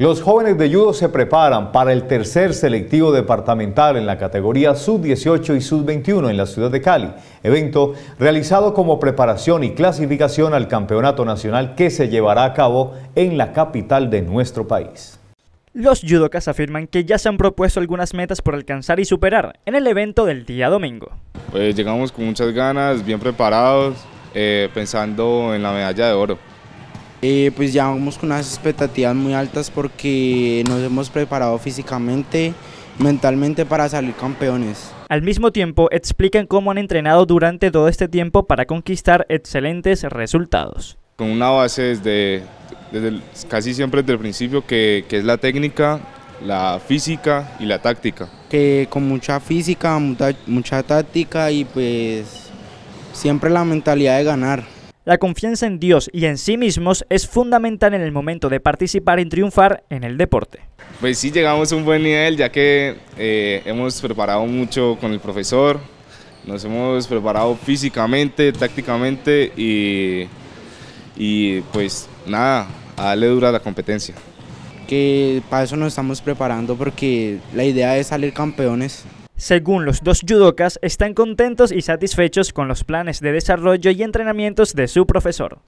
Los jóvenes de judo se preparan para el tercer selectivo departamental en la categoría sub-18 y sub-21 en la ciudad de Cali, evento realizado como preparación y clasificación al campeonato nacional que se llevará a cabo en la capital de nuestro país. Los judocas afirman que ya se han propuesto algunas metas por alcanzar y superar en el evento del día domingo. Pues llegamos con muchas ganas, bien preparados, eh, pensando en la medalla de oro. Eh, pues ya vamos con unas expectativas muy altas porque nos hemos preparado físicamente, mentalmente para salir campeones. Al mismo tiempo, explican cómo han entrenado durante todo este tiempo para conquistar excelentes resultados. Con una base desde, casi siempre desde el principio, que, que es la técnica, la física y la táctica. Que con mucha física, mucha táctica y pues siempre la mentalidad de ganar. La confianza en Dios y en sí mismos es fundamental en el momento de participar y triunfar en el deporte. Pues sí, llegamos a un buen nivel ya que eh, hemos preparado mucho con el profesor, nos hemos preparado físicamente, tácticamente y, y pues nada, a darle dura la competencia. Que para eso nos estamos preparando porque la idea es salir campeones según los dos judokas, están contentos y satisfechos con los planes de desarrollo y entrenamientos de su profesor.